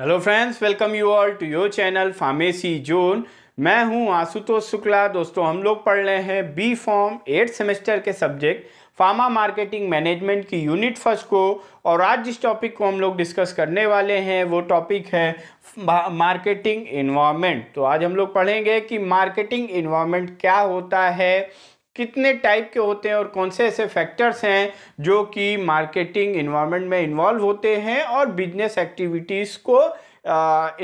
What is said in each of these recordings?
Hello friends welcome you all to your channel pharmacy zone मैं हूं आशुतोष शुक्ला दोस्तों हम लोग पढ़ रहे हैं बी फॉर्म एट सेमेस्टर के सब्जेक्ट फार्मा मार्केटिंग मैनेजमेंट की यूनिट फर्स्ट को और आज जिस टॉपिक को हम लोग डिस्कस करने वाले हैं वो टॉपिक है मार्केटिंग इन्वामेंट तो आज हम लोग पढ़ेंगे कि मार्केटिंग इन्वामेंट क्या होता है कितने टाइप के होते हैं और कौन से ऐसे फैक्टर्स हैं जो कि मार्केटिंग इन्वायरमेंट में इन्वॉल्व होते हैं और बिजनेस एक्टिविटीज़ को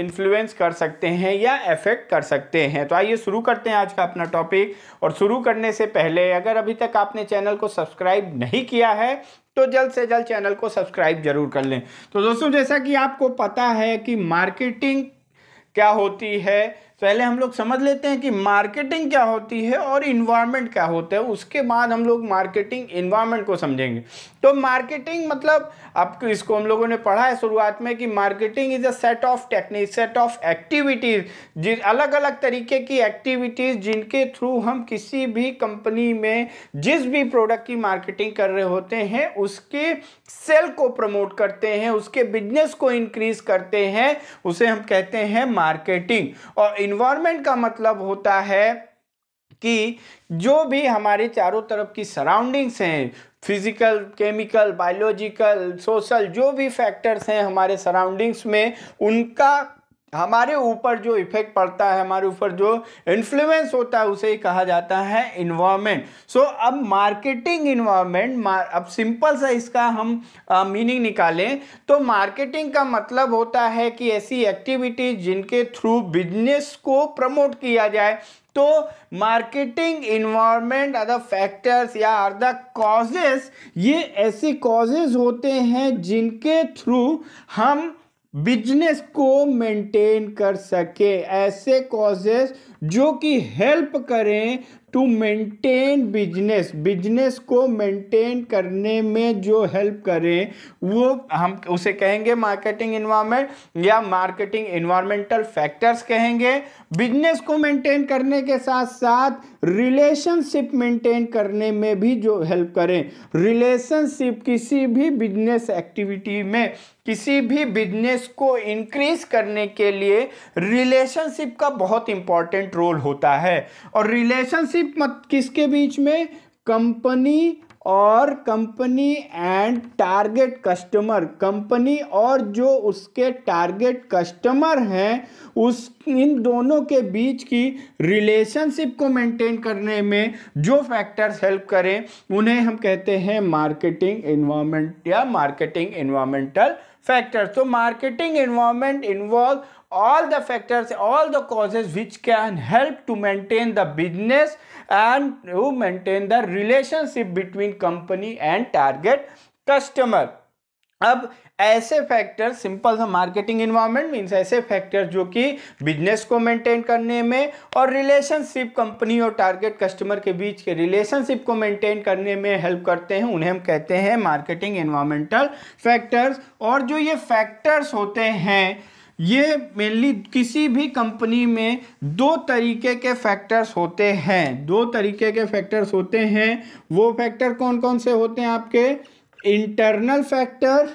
इन्फ्लुएंस कर सकते हैं या अफेक्ट कर सकते हैं तो आइए शुरू करते हैं आज का अपना टॉपिक और शुरू करने से पहले अगर अभी तक आपने चैनल को सब्सक्राइब नहीं किया है तो जल्द से जल्द चैनल को सब्सक्राइब जरूर कर लें तो दोस्तों जैसा कि आपको पता है कि मार्केटिंग क्या होती है पहले हम लोग समझ लेते हैं कि मार्केटिंग क्या होती है और इन्वायरमेंट क्या होता है उसके बाद हम लोग मार्केटिंग इन्वायरमेंट को समझेंगे तो मार्केटिंग मतलब आपको इसको हम लोगों ने पढ़ा है शुरुआत में कि marketing is a set of technique set of activities जिन अलग अलग तरीके की एक्टिविटीज़ जिनके थ्रू हम किसी भी कंपनी में जिस भी प्रोडक्ट की मार्केटिंग कर रहे होते हैं उसके सेल को प्रमोट करते हैं उसके बिजनेस को इंक्रीज करते हैं उसे हम कहते हैं मार्केटिंग और इन इन्वायरमेंट का मतलब होता है कि जो भी हमारे चारों तरफ की सराउंडिंग्स हैं फिजिकल केमिकल बायोलॉजिकल सोशल जो भी फैक्टर्स हैं हमारे सराउंडिंग्स में उनका हमारे ऊपर जो इफेक्ट पड़ता है हमारे ऊपर जो इन्फ्लुएंस होता है उसे कहा जाता है इन्वायरमेंट सो so, अब मार्केटिंग इन्वायरमेंट मार, अब सिंपल सा इसका हम मीनिंग निकालें तो मार्केटिंग का मतलब होता है कि ऐसी एक्टिविटीज जिनके थ्रू बिजनेस को प्रमोट किया जाए तो marketing environment are the factors या आर द कॉजेस ये ऐसी कॉजेज होते हैं जिनके थ्रू हम बिजनेस को मेंटेन कर सके ऐसे कॉजेस जो कि हेल्प करें टू मेंटेन बिजनेस बिजनेस को मेंटेन करने में जो हेल्प करें वो हम उसे कहेंगे मार्केटिंग इन्वायरमेंट या मार्केटिंग इन्वायरमेंटल फैक्टर्स कहेंगे बिजनेस को मेंटेन करने के साथ साथ रिलेशनशिप मेंटेन करने में भी जो हेल्प करें रिलेशनशिप किसी भी बिजनेस एक्टिविटी में किसी भी बिजनेस को इंक्रीज करने के लिए रिलेशनशिप का बहुत इंपॉर्टेंट रोल होता है और रिलेशनशिप मत किसके बीच में कंपनी और company and target customer company और जो उसके टारगेट कस्टमर हैं उस इन दोनों के बीच की रिलेशनशिप को मेंटेन करने में जो फैक्टर्स हेल्प करें उन्हें हम कहते हैं मार्केटिंग इन्वामेंट या marketing environmental factors. So marketing environment involves all the factors, all the causes which can help to maintain the business and to maintain the relationship between company and target customer. अब ऐसे factor simple सा marketing environment means ऐसे factor जो कि business को maintain करने में और रिलेशनशिप कंपनी और टारगेट कस्टमर के बीच के रिलेशनशिप को मेंटेन करने में हेल्प करते हैं उन्हें हम कहते हैं मार्केटिंग इन्वायरमेंटल फैक्टर्स और जो ये फैक्टर्स होते हैं ये मेनली किसी भी कंपनी में दो तरीके के फैक्टर्स होते हैं दो तरीके के फैक्टर्स होते हैं वो फैक्टर कौन कौन से होते हैं आपके internal factor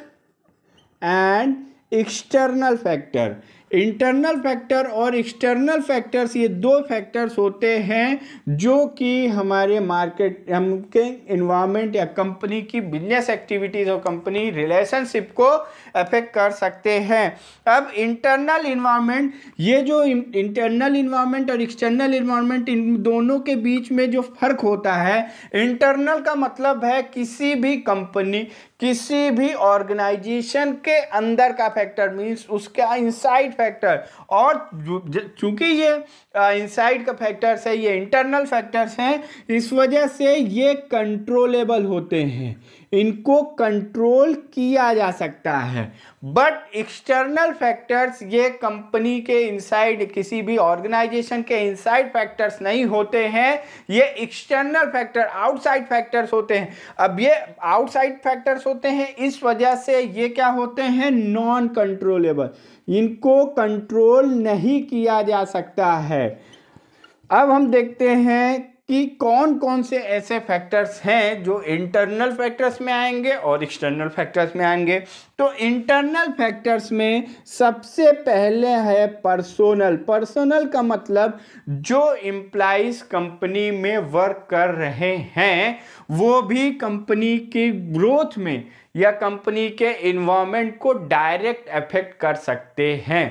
and external factor internal factor और एक्सटर्नल फैक्टर्स ये दो फैक्टर्स होते हैं जो कि हमारे मार्केट हम के इन्वामेंट या कंपनी की बिजनेस एक्टिविटीज़ और कंपनी रिलेशनशिप को अफेक्ट कर सकते हैं अब इंटरनल इन्वायरमेंट ये जो इंटरनल इन्वायरमेंट और एक्सटर्नल इन्वायरमेंट इन दोनों के बीच में जो फ़र्क होता है इंटरनल का मतलब है किसी भी कंपनी किसी भी ऑर्गेनाइजेशन के अंदर का फैक्टर मीन्स उसका इनसाइड फैक्टर और चूंकि ये इनसाइड का फैक्टर्स है ये इंटरनल फैक्टर्स हैं इस वजह से ये कंट्रोलेबल होते हैं इनको कंट्रोल किया जा सकता है बट एक्सटर्नल फैक्टर्स ये कंपनी के इनसाइड किसी भी ऑर्गेनाइजेशन के इनसाइड फैक्टर्स नहीं होते हैं ये एक्सटर्नल फैक्टर आउटसाइड फैक्टर्स होते हैं अब ये आउटसाइड फैक्टर्स होते हैं इस वजह से ये क्या होते हैं नॉन कंट्रोलेबल इनको कंट्रोल नहीं किया जा सकता है अब हम देखते हैं कि कौन कौन से ऐसे फैक्टर्स हैं जो इंटरनल फैक्टर्स में आएंगे और एक्सटर्नल फैक्टर्स में आएंगे तो इंटरनल फैक्टर्स में सबसे पहले है पर्सोनल पर्सोनल का मतलब जो एम्प्लाइज कंपनी में वर्क कर रहे हैं वो भी कंपनी की ग्रोथ में या कंपनी के इन्वामेंट को डायरेक्ट अफेक्ट कर सकते हैं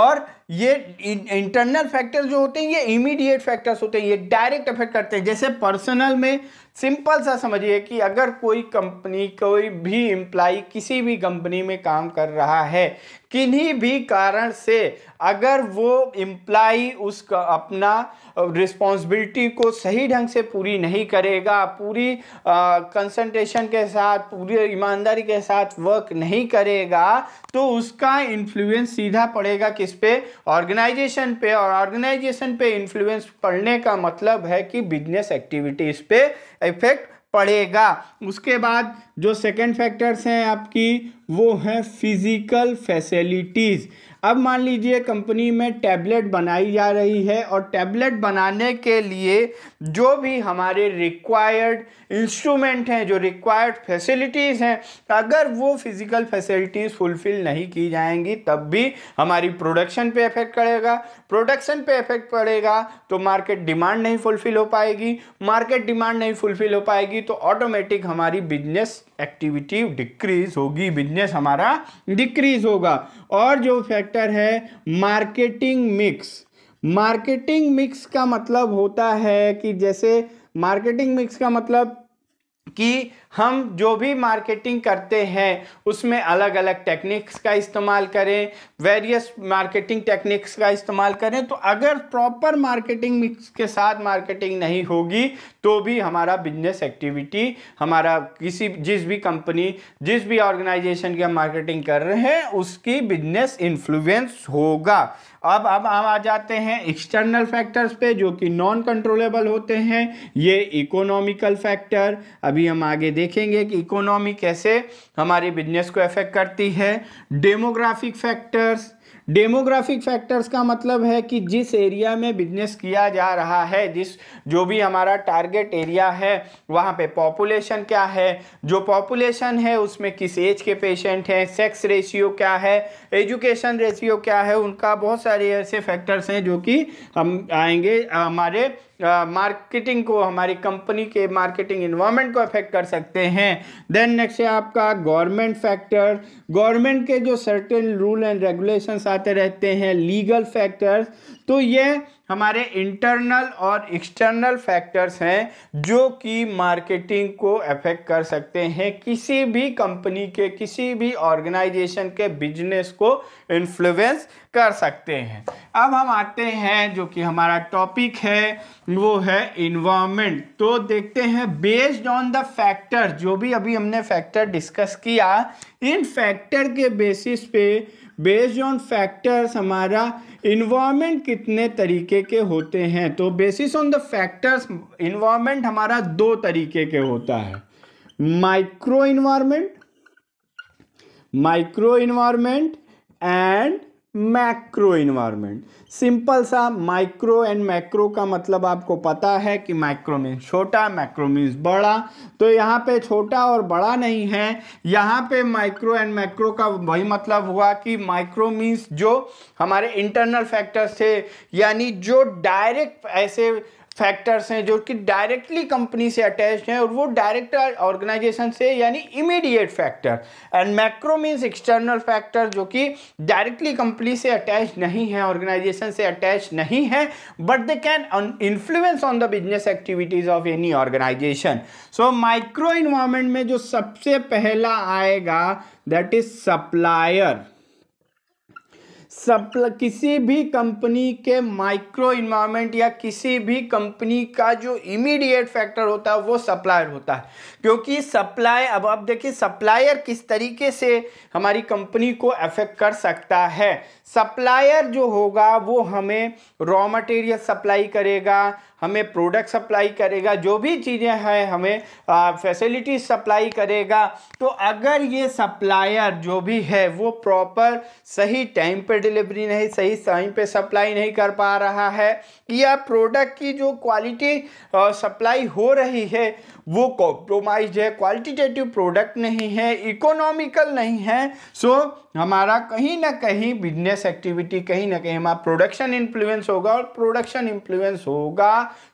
और ये इंटरनल फैक्टर्स जो होते हैं ये इमीडिएट फैक्टर्स होते हैं ये डायरेक्ट अफेक्ट करते हैं जैसे पर्सनल में सिंपल सा समझिए कि अगर कोई कंपनी कोई भी एम्प्लाई किसी भी कंपनी में काम कर रहा है किन्हीं भी कारण से अगर वो एम्प्लाई उसका अपना रिस्पॉन्सिबिलिटी को सही ढंग से पूरी नहीं करेगा पूरी कंसंट्रेशन के साथ पूरी ईमानदारी के साथ वर्क नहीं करेगा तो उसका इन्फ्लुएंस सीधा पड़ेगा किस पे ऑर्गेनाइजेशन पे और ऑर्गेनाइजेशन पे इन्फ्लुएंस पड़ने का मतलब है कि बिजनेस एक्टिविटीज़ पे इफेक्ट पड़ेगा उसके बाद जो सेकेंड फैक्टर्स हैं आपकी वो हैं फिज़िकल फैसिलिटीज़ अब मान लीजिए कंपनी में टैबलेट बनाई जा रही है और टैबलेट बनाने के लिए जो भी हमारे रिक्वायर्ड इंस्ट्रूमेंट हैं जो रिक्वायर्ड फैसिलिटीज़ हैं अगर वो फिज़िकल फैसिलिटीज़ फुलफ़िल नहीं की जाएंगी तब भी हमारी प्रोडक्शन पे इफ़ेक्ट पड़ेगा प्रोडक्शन पे इफ़ेक्ट पड़ेगा तो मार्केट डिमांड नहीं फुलफ़िल हो पाएगी मार्केट डिमांड नहीं फुलफ़िल हो पाएगी तो ऑटोमेटिक हमारी बिजनेस एक्टिविटी डिक्रीज़ होगी बिजनेस बिजनेस हमारा डिक्रीज होगा और जो फैक्टर है मार्केटिंग मिक्स मार्केटिंग मिक्स का मतलब होता है कि जैसे मार्केटिंग मिक्स का मतलब कि हम जो भी मार्केटिंग करते हैं उसमें अलग अलग टेक्निक्स का इस्तेमाल करें वेरियस मार्केटिंग टेक्निक्स का इस्तेमाल करें तो अगर प्रॉपर मार्केटिंग मिक्स के साथ मार्केटिंग नहीं होगी तो भी हमारा बिजनेस एक्टिविटी हमारा किसी जिस भी कंपनी जिस भी ऑर्गेनाइजेशन की हम मार्केटिंग कर रहे हैं उसकी बिजनेस इन्फ्लुएंस होगा अब अब हम आ जाते हैं एक्सटर्नल फैक्टर्स पे जो कि नॉन कंट्रोलेबल होते हैं ये इकोनॉमिकल फैक्टर अभी हम आगे देख देखेंगे कि इकोनॉमी कैसे हमारे बिजनेस को अफेक्ट करती है डेमोग्राफिक फैक्टर्स डेमोग्राफिक फैक्टर्स का मतलब है कि जिस एरिया में बिजनेस किया जा रहा है जिस जो भी हमारा टारगेट एरिया है वहाँ पे पॉपुलेशन क्या है जो पॉपुलेशन है उसमें किस एज के पेशेंट हैं सेक्स रेशियो क्या है एजुकेशन रेशियो क्या है उनका बहुत सारे ऐसे फैक्टर्स हैं जो कि हम आएंगे हमारे मार्केटिंग को हमारी कंपनी के मार्केटिंग इन्वायरमेंट को अफेक्ट कर सकते हैं देन नेक्स्ट है आपका गवर्नमेंट फैक्टर गवर्नमेंट के जो सर्टेन रूल एंड रेगुलेशंस आते रहते हैं लीगल फैक्टर्स तो ये हमारे इंटरनल और एक्सटर्नल फैक्टर्स हैं जो कि मार्केटिंग को अफेक्ट कर सकते हैं किसी भी कंपनी के किसी भी ऑर्गेनाइजेशन के बिजनेस को इन्फ्लुएंस कर सकते हैं अब हम आते हैं जो कि हमारा टॉपिक है वो है इन्वामेंट तो देखते हैं बेस्ड ऑन द फैक्टर जो भी अभी हमने फैक्टर डिस्कस किया इन फैक्टर के बेसिस पे बेस्ड ऑन फैक्टर्स हमारा इन्वामेंट कितने तरीके के होते हैं तो basis on the factors environment हमारा दो तरीके के होता है micro environment micro environment and macro environment simple सा माइक्रो एंड मैक्रो का मतलब आपको पता है कि माइक्रो मीन्स छोटा मैक्रो मीन्स बड़ा तो यहाँ पे छोटा और बड़ा नहीं है यहाँ पे माइक्रो एंड मैक्रो का वही मतलब हुआ कि माइक्रो मीन्स जो हमारे इंटरनल फैक्टर्स थे यानी जो डायरेक्ट ऐसे फैक्टर्स हैं जो कि डायरेक्टली कंपनी से अटैच हैं और वो डायरेक्ट ऑर्गेनाइजेशन से यानी immediate factor and macro means external factor जो कि डायरेक्टली कंपनी से अटैच नहीं है ऑर्गेनाइजेशन से अटैच नहीं है but they can influence on the business activities of any organization so micro environment में जो सबसे पहला आएगा दैट इज सप्लायर सप्ल किसी भी कंपनी के माइक्रो इन्वायरमेंट या किसी भी कंपनी का जो इमीडिएट फैक्टर होता है वो सप्लायर होता है क्योंकि सप्लाई अब आप देखिए सप्लायर किस तरीके से हमारी कंपनी को अफेक्ट कर सकता है सप्लायर जो होगा वो हमें रॉ मटेरियल सप्लाई करेगा हमें प्रोडक्ट सप्लाई करेगा जो भी चीज़ें हैं हमें फैसिलिटी सप्लाई करेगा तो अगर ये सप्लायर जो भी है वो प्रॉपर सही टाइम पे डिलीवरी नहीं सही टाइम पे सप्लाई नहीं कर पा रहा है या प्रोडक्ट की जो क्वालिटी सप्लाई हो रही है वो कॉम्प्रोमाइज है क्वालिटेटिव प्रोडक्ट नहीं है इकोनॉमिकल नहीं है सो so, हमारा कहीं ना कहीं बिजनेस एक्टिविटी कहीं ना कहीं हमारा प्रोडक्शन इन्फ्लुएंस होगा और प्रोडक्शन इन्फ्लुएंस होगा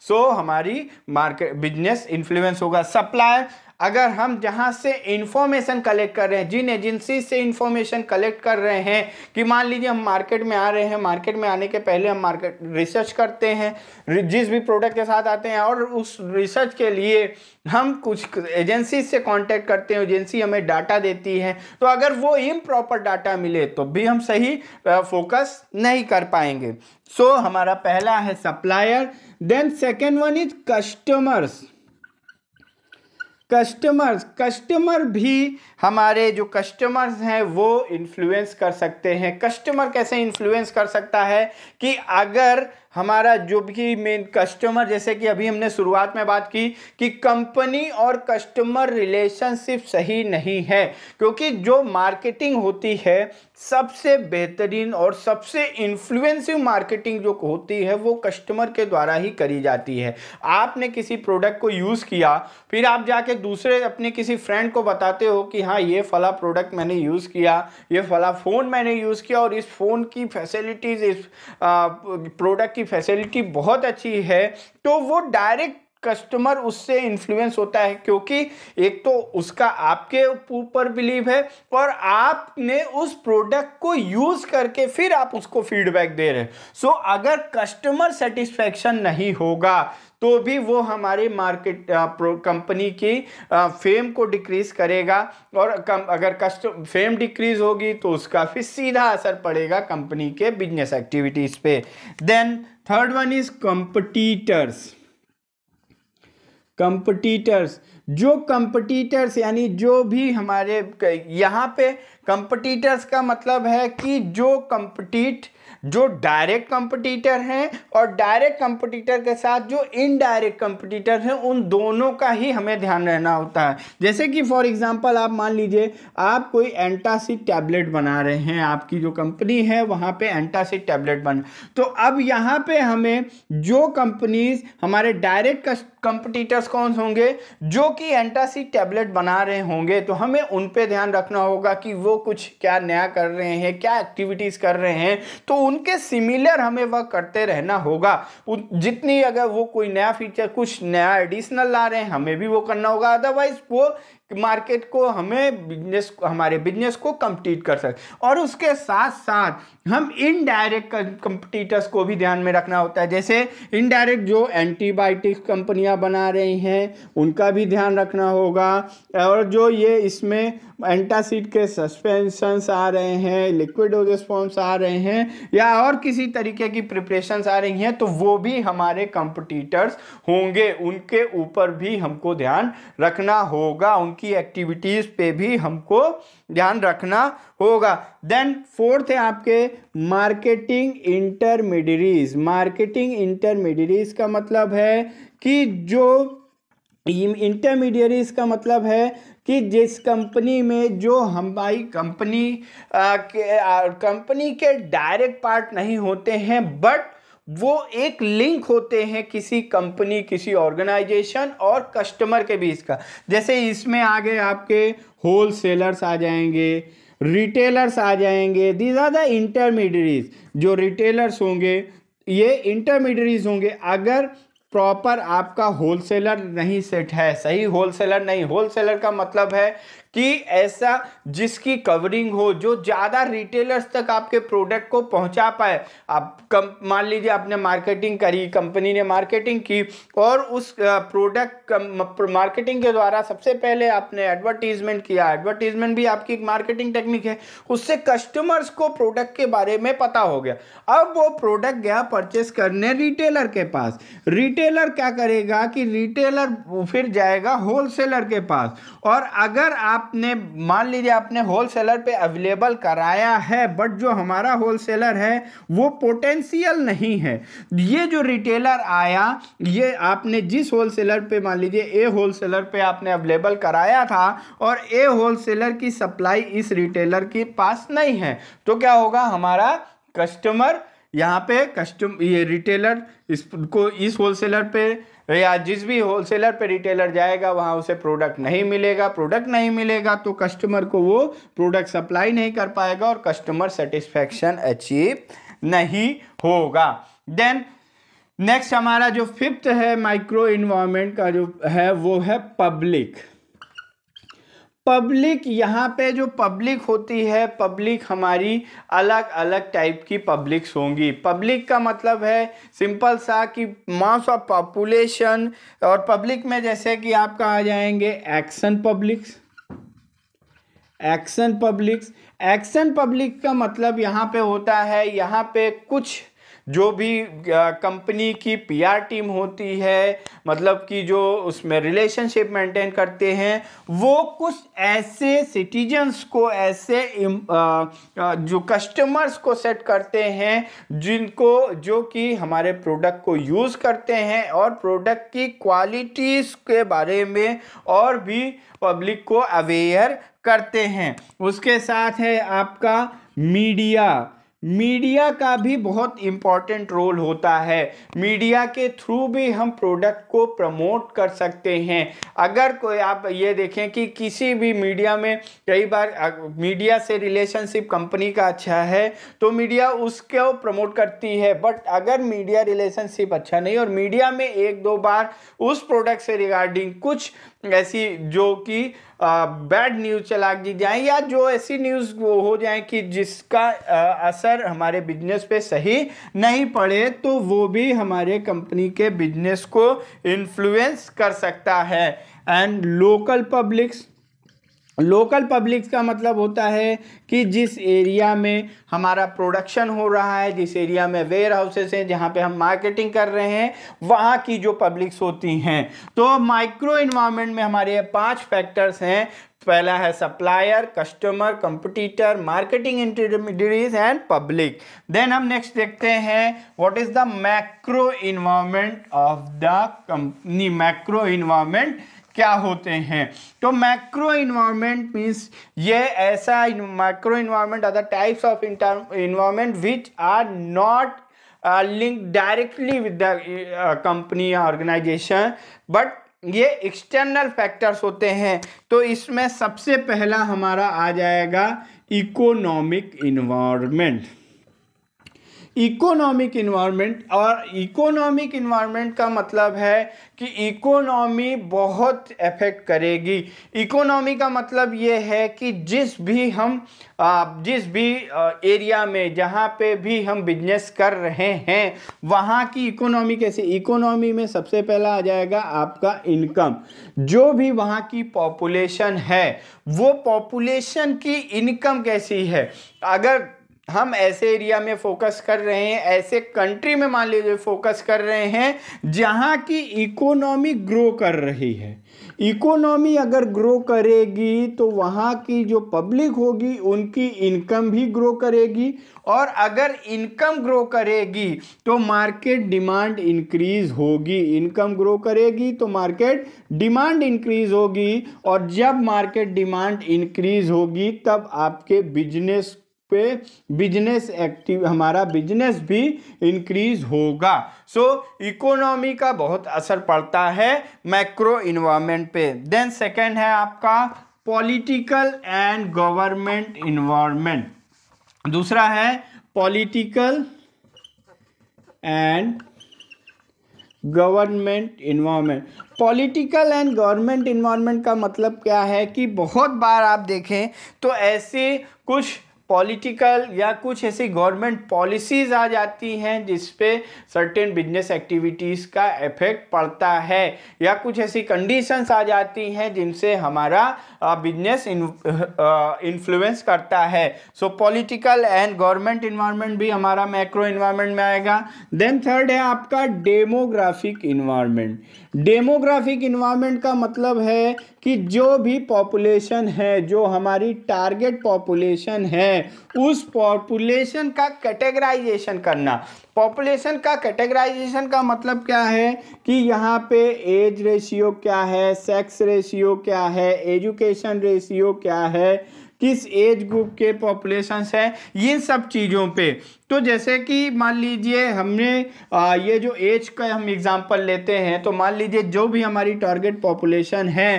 सो हमारी मार्केट बिजनेस इन्फ्लुएंस होगा सप्लाई अगर हम जहाँ से इन्फॉर्मेशन कलेक्ट कर रहे हैं जिन एजेंसी से इन्फॉर्मेशन कलेक्ट कर रहे हैं कि मान लीजिए हम मार्केट में आ रहे हैं मार्केट में आने के पहले हम मार्केट रिसर्च करते हैं जिस भी प्रोडक्ट के साथ आते हैं और उस रिसर्च के लिए हम कुछ एजेंसी से कांटेक्ट करते हैं एजेंसी हमें डाटा देती है तो अगर वो इम्प्रॉपर डाटा मिले तो भी हम सही फोकस नहीं कर पाएंगे सो so, हमारा पहला है supplier then second one is customers customers customer भी हमारे जो कस्टमर्स हैं वो इन्फ्लुएंस कर सकते हैं कस्टमर कैसे इन्फ्लुएंस कर सकता है कि अगर हमारा जो भी मेन कस्टमर जैसे कि अभी हमने शुरुआत में बात की कि कंपनी और कस्टमर रिलेशनशिप सही नहीं है क्योंकि जो मार्केटिंग होती है सबसे बेहतरीन और सबसे इन्फ्लुएंसिव मार्केटिंग जो होती है वो कस्टमर के द्वारा ही करी जाती है आपने किसी प्रोडक्ट को यूज़ किया फिर आप जाके दूसरे अपने किसी फ्रेंड को बताते हो कि हाँ ये फला प्रोडक्ट मैंने यूज़ किया ये फला फ़ोन मैंने यूज़ किया और इस फ़ोन की फैसिलिटीज़ इस प्रोडक्ट की की फैसिलिटी बहुत अच्छी है तो वो डायरेक्ट कस्टमर उससे इन्फ्लुएंस होता है क्योंकि एक तो उसका आपके ऊपर बिलीव है और आपने उस प्रोडक्ट को यूज़ करके फिर आप उसको फीडबैक दे रहे हैं सो so, अगर कस्टमर सेटिस्फेक्शन नहीं होगा तो भी वो हमारे मार्केट कंपनी की आ, फेम को डिक्रीज करेगा और कम अगर कस्ट फेम डिक्रीज होगी तो उसका फिर सीधा असर पड़ेगा कंपनी के बिजनेस एक्टिविटीज़ पे then third one is competitors competitors जो कंपटीटर्स यानी जो भी हमारे यहाँ पे कंपटीटर्स का मतलब है कि जो कंपटीट जो डायरेक्ट कंपटीटर हैं और डायरेक्ट कंपटीटर के साथ जो इनडायरेक्ट कंपटीटर हैं उन दोनों का ही हमें ध्यान रहना होता है जैसे कि फॉर एग्जांपल आप मान लीजिए आप कोई एंटासिड टैबलेट बना रहे हैं आपकी जो कंपनी है वहाँ पे एंटासिड टैबलेट बन तो अब यहाँ पे हमें जो कंपनीज हमारे डायरेक्ट कंपटीटर्स कौन होंगे जो कि एंटासी टैबलेट बना रहे होंगे तो हमें उन पे ध्यान रखना होगा कि वो कुछ क्या नया कर रहे हैं क्या एक्टिविटीज़ कर रहे हैं तो उनके सिमिलर हमें वह करते रहना होगा जितनी अगर वो कोई नया फीचर कुछ नया एडिशनल ला रहे हैं हमें भी वो करना होगा अदरवाइज वो मार्केट को हमें बिजनेस हमारे बिजनेस को कम्पटीट कर सकते और उसके साथ साथ हम इनडायरेक्ट कंपटीटर्स को भी ध्यान में रखना होता है जैसे इनडायरेक्ट जो एंटीबायोटिक्स कंपनियां बना रही हैं उनका भी ध्यान रखना होगा और जो ये इसमें एंटासिड के सस्पेंशंस आ रहे हैं लिक्विड ओजेस फॉर्म्स आ रहे हैं या और किसी तरीके की प्रिपरेशंस आ रही हैं तो वो भी हमारे कंपटीटर्स होंगे उनके ऊपर भी हमको ध्यान रखना होगा उनकी एक्टिविटीज़ पे भी हमको ध्यान रखना होगा देन फोर्थ है आपके मार्केटिंग इंटरमीडियरीज मार्केटिंग इंटरमीडियरीज का मतलब है कि जो इंटरमीडियरीज का मतलब है कि जिस कंपनी में जो हमारी कंपनी के कंपनी के डायरेक्ट पार्ट नहीं होते हैं बट वो एक लिंक होते हैं किसी कंपनी किसी ऑर्गेनाइजेशन और कस्टमर के बीच का जैसे इसमें आगे आपके होल सेलर्स आ जाएंगे रिटेलर्स आ जाएंगे दीज आर द इंटरमीडियरीज जो रिटेलर्स होंगे ये इंटरमीडियरीज होंगे अगर प्रॉपर आपका होलसेलर नहीं सेट है सही होलसेलर नहीं होलसेलर का मतलब है कि ऐसा जिसकी कवरिंग हो जो ज़्यादा रिटेलर्स तक आपके प्रोडक्ट को पहुंचा पाए आप कम मान लीजिए आपने मार्केटिंग करी कंपनी ने मार्केटिंग की और उस प्रोडक्ट मार्केटिंग के द्वारा सबसे पहले आपने एडवर्टीजमेंट किया एडवर्टीजमेंट भी आपकी एक मार्केटिंग टेक्निक है उससे कस्टमर्स को प्रोडक्ट के बारे में पता हो गया अब वो प्रोडक्ट गया परचेस करने रिटेलर के पास रिटेलर क्या करेगा कि रिटेलर फिर जाएगा होलसेलर के पास और अगर आप आपने मान लीजिए आपने होल सेलर पर अवेलेबल कराया है बट जो हमारा होल सेलर है वो पोटेंशियल नहीं है ये जो रिटेलर आया ये आपने जिस होल सेलर पर मान लीजिए ए होल सेलर पर आपने अवेलेबल कराया था और ए होल सेलर की सप्लाई इस रिटेलर के पास नहीं है तो क्या होगा हमारा कस्टमर यहाँ पे कस्टम ये रिटेलर इसको इस होलसेलर पे या जिस भी होलसेलर पे रिटेलर जाएगा वहाँ उसे प्रोडक्ट नहीं मिलेगा प्रोडक्ट नहीं मिलेगा तो कस्टमर को वो प्रोडक्ट सप्लाई नहीं कर पाएगा और कस्टमर सेटिस्फेक्शन अचीव नहीं होगा देन नेक्स्ट हमारा जो फिफ्थ है माइक्रो इन्वायरमेंट का जो है वो है पब्लिक पब्लिक यहाँ पे जो पब्लिक होती है पब्लिक हमारी अलग अलग टाइप की पब्लिक्स होंगी पब्लिक का मतलब है सिंपल सा कि मास ऑफ पॉपुलेशन और पब्लिक में जैसे कि आप आ जाएंगे action publics action publics action public का मतलब यहाँ पे होता है यहाँ पे कुछ जो भी कंपनी की पीआर टीम होती है मतलब कि जो उसमें रिलेशनशिप मेंटेन करते हैं वो कुछ ऐसे सिटीजन्स को ऐसे जो कस्टमर्स को सेट करते हैं जिनको जो कि हमारे प्रोडक्ट को यूज़ करते हैं और प्रोडक्ट की क्वालिटीज़ के बारे में और भी पब्लिक को अवेयर करते हैं उसके साथ है आपका मीडिया मीडिया का भी बहुत इम्पॉर्टेंट रोल होता है मीडिया के थ्रू भी हम प्रोडक्ट को प्रमोट कर सकते हैं अगर कोई आप ये देखें कि किसी भी मीडिया में कई बार मीडिया से रिलेशनशिप कंपनी का अच्छा है तो मीडिया उसको प्रमोट करती है बट अगर मीडिया रिलेशनशिप अच्छा नहीं और मीडिया में एक दो बार उस प्रोडक्ट से रिगार्डिंग कुछ ऐसी जो कि बैड न्यूज़ चला दी जाए या जो ऐसी न्यूज़ हो जाए कि जिसका आ, असर हमारे बिजनेस पे सही नहीं पड़े तो वो भी हमारे कंपनी के बिजनेस को इन्फ्लुएंस कर सकता है and local publics local publics का मतलब होता है कि जिस एरिया में हमारा प्रोडक्शन हो रहा है जिस एरिया में वेयर हाउसेस हैं जहाँ पे हम मार्केटिंग कर रहे हैं वहाँ की जो पब्लिक्स होती हैं तो माइक्रो इन्वायरमेंट में हमारे पांच फैक्टर्स हैं पहला है supplier customer competitor marketing intermediaries and public then हम नेक्स्ट देखते हैं what is the macro environment of the company macro environment क्या होते हैं तो मैक्रो इन्वायरमेंट मीन्स ये ऐसा micro environment other types of environment which are not link directly with the company या ऑर्गेनाइजेशन बट ये एक्सटर्नल फैक्टर्स होते हैं तो इसमें सबसे पहला हमारा आ जाएगा इकोनॉमिक इन्वायरमेंट इकोनॉमिक इन्वायरमेंट और इकोनॉमिक इन्वायरमेंट का मतलब है कि इकोनॉमी बहुत इफ़ेक्ट करेगी इकोनॉमी का मतलब ये है कि जिस भी हम जिस भी एरिया में जहाँ पे भी हम बिजनेस कर रहे हैं वहाँ की इकोनॉमी कैसे इकोनॉमी में सबसे पहला आ जाएगा आपका इनकम जो भी वहाँ की पॉपुलेशन है वो पॉपुलेशन की इनकम कैसी है अगर हम ऐसे एरिया में फोकस कर रहे हैं ऐसे कंट्री में मान लीजिए फोकस कर रहे हैं जहाँ की इकोनॉमी ग्रो कर रही है इकोनॉमी अगर ग्रो करेगी तो वहाँ की जो पब्लिक होगी उनकी इनकम भी ग्रो करेगी और अगर इनकम ग्रो करेगी तो मार्केट डिमांड इंक्रीज होगी इनकम ग्रो करेगी तो मार्केट डिमांड इंक्रीज होगी और जब मार्केट डिमांड इंक्रीज होगी तब आपके बिजनेस पे बिजनेस एक्टिव हमारा बिजनेस भी इंक्रीज होगा सो so, इकोनॉमी का बहुत असर पड़ता है मैक्रो इन्वायरमेंट पे देन सेकेंड है आपका पॉलिटिकल एंड गवर्नमेंट इन्वायरमेंट दूसरा है political and government environment political and government environment का मतलब क्या है कि बहुत बार आप देखें तो ऐसे कुछ पॉलिटिकल या कुछ ऐसी गवर्नमेंट पॉलिसीज़ आ जाती हैं जिस पे सर्टेन बिजनेस एक्टिविटीज़ का इफेक्ट पड़ता है या कुछ ऐसी कंडीशंस आ जाती हैं जिनसे हमारा बिजनेस इन्फ्लुएंस करता है so political and government environment भी हमारा मैक्रो इन्वायरमेंट में आएगा देन थर्ड है आपका डेमोग्राफिक इन्वायरमेंट डेमोग्राफिक इन्वायरमेंट का मतलब है कि जो भी पॉपुलेशन है जो हमारी टारगेट पॉपुलेशन है उस पॉपुलेशन का कैटेगराइजेशन करना पॉपुलेशन का कैटेगराइजेशन का मतलब क्या है कि यहाँ पे एज रेशियो क्या है सेक्स रेशियो क्या है एजुकेशन रेशियो क्या है किस एज ग्रुप के पॉपुलेशन है ये सब चीज़ों पे तो जैसे कि मान लीजिए हमने ये जो एज का हम एग्ज़ाम्पल लेते हैं तो मान लीजिए जो भी हमारी टारगेट पॉपुलेशन है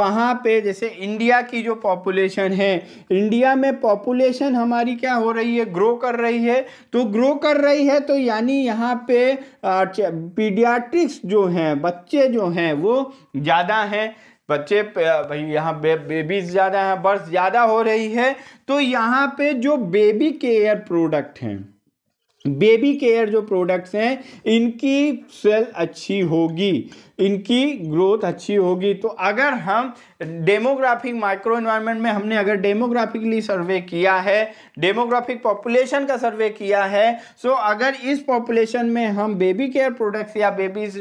वहाँ पे जैसे इंडिया की जो पॉपुलेशन है इंडिया में पॉपुलेशन हमारी क्या हो रही है ग्रो कर रही है तो ग्रो कर रही है तो यानी यहाँ पे पीडियाट्रिक्स जो हैं बच्चे जो हैं वो ज़्यादा हैं बच्चे भाई यहाँ बे, बेबीज ज़्यादा हैं बर्थ ज़्यादा हो रही है तो यहाँ पे जो बेबी केयर प्रोडक्ट हैं बेबी केयर जो प्रोडक्ट्स हैं इनकी सेल अच्छी होगी इनकी ग्रोथ अच्छी होगी तो अगर हम डेमोग्राफिक माइक्रो इन्वायरमेंट में हमने अगर डेमोग्राफिकली सर्वे किया है डेमोग्राफिक पॉपुलेशन का सर्वे किया है सो अगर इस पॉपुलेशन में हम बेबी केयर प्रोडक्ट्स या बेबीज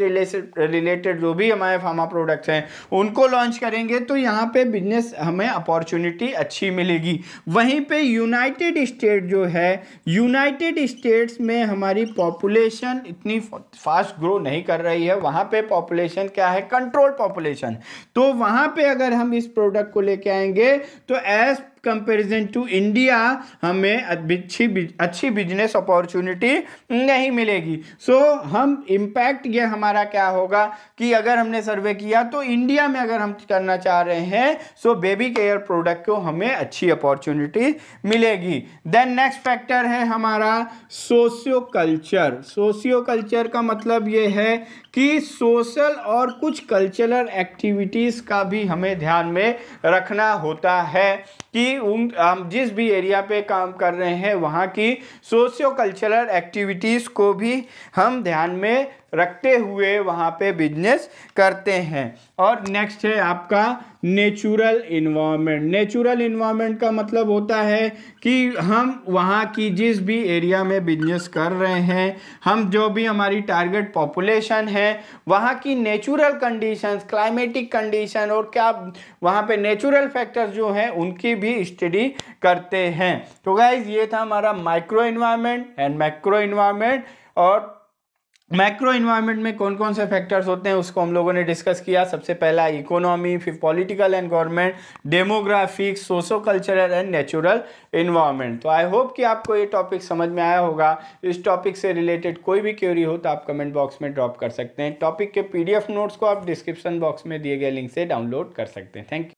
रिलेटेड जो भी हमारे फार्मा प्रोडक्ट्स हैं उनको लॉन्च करेंगे तो यहाँ पे बिजनेस हमें अपॉर्चुनिटी अच्छी मिलेगी वहीं पे यूनाइटेड स्टेट जो है यूनाइटेड स्टेट्स में हमारी पॉपुलेशन इतनी फास्ट ग्रो नहीं कर रही है वहाँ पे पॉपुलेशन पॉपुलेशन क्या है कंट्रोल पॉपुलेशन तो वहां पे अगर हम इस प्रोडक्ट को लेके आएंगे तो एज कंपैरिजन टू इंडिया हमें अच्छी अच्छी बिजनेस अपॉर्चुनिटी नहीं मिलेगी सो so, हम इम्पैक्ट ये हमारा क्या होगा कि अगर हमने सर्वे किया तो इंडिया में अगर हम करना चाह रहे हैं सो बेबी केयर प्रोडक्ट को हमें अच्छी अपॉर्चुनिटी मिलेगी देन नेक्स्ट फैक्टर है हमारा सोशियो कल्चर सोशियो कल्चर का मतलब ये है कि सोशल और कुछ कल्चरल एक्टिविटीज़ का भी हमें ध्यान में रखना होता है कि उन हम जिस भी एरिया पे काम कर रहे हैं वहाँ की सोशियो कल्चरल एक्टिविटीज़ को भी हम ध्यान में रखते हुए वहाँ पे बिजनेस करते हैं और नेक्स्ट है आपका नेचुरल इन्वामेंट नेचुरल इन्वामेंट का मतलब होता है कि हम वहाँ की जिस भी एरिया में बिजनेस कर रहे हैं हम जो भी हमारी टारगेट पॉपुलेशन है वहाँ की नेचुरल कंडीशंस क्लाइमेटिक कंडीशन और क्या वहाँ पे नेचुरल फैक्टर्स जो हैं उनकी भी स्टडी करते हैं तो गाइज ये था हमारा micro environment and macro environment और मैक्रो इन्वायरमेंट में कौन कौन से फैक्टर्स होते हैं उसको हम लोगों ने डिस्कस किया सबसे पहला इकोनॉमी फिर political and government demographic socio cultural and natural environment तो आई होप कि आपको ये टॉपिक समझ में आया होगा इस टॉपिक से रिलेटेड कोई भी क्यूरी हो तो आप कमेंट बॉक्स में ड्रॉप कर सकते हैं टॉपिक के पी नोट्स को आप डिस्क्रिप्शन बॉक्स में दिए गए लिंक से डाउनलोड कर सकते हैं थैंक यू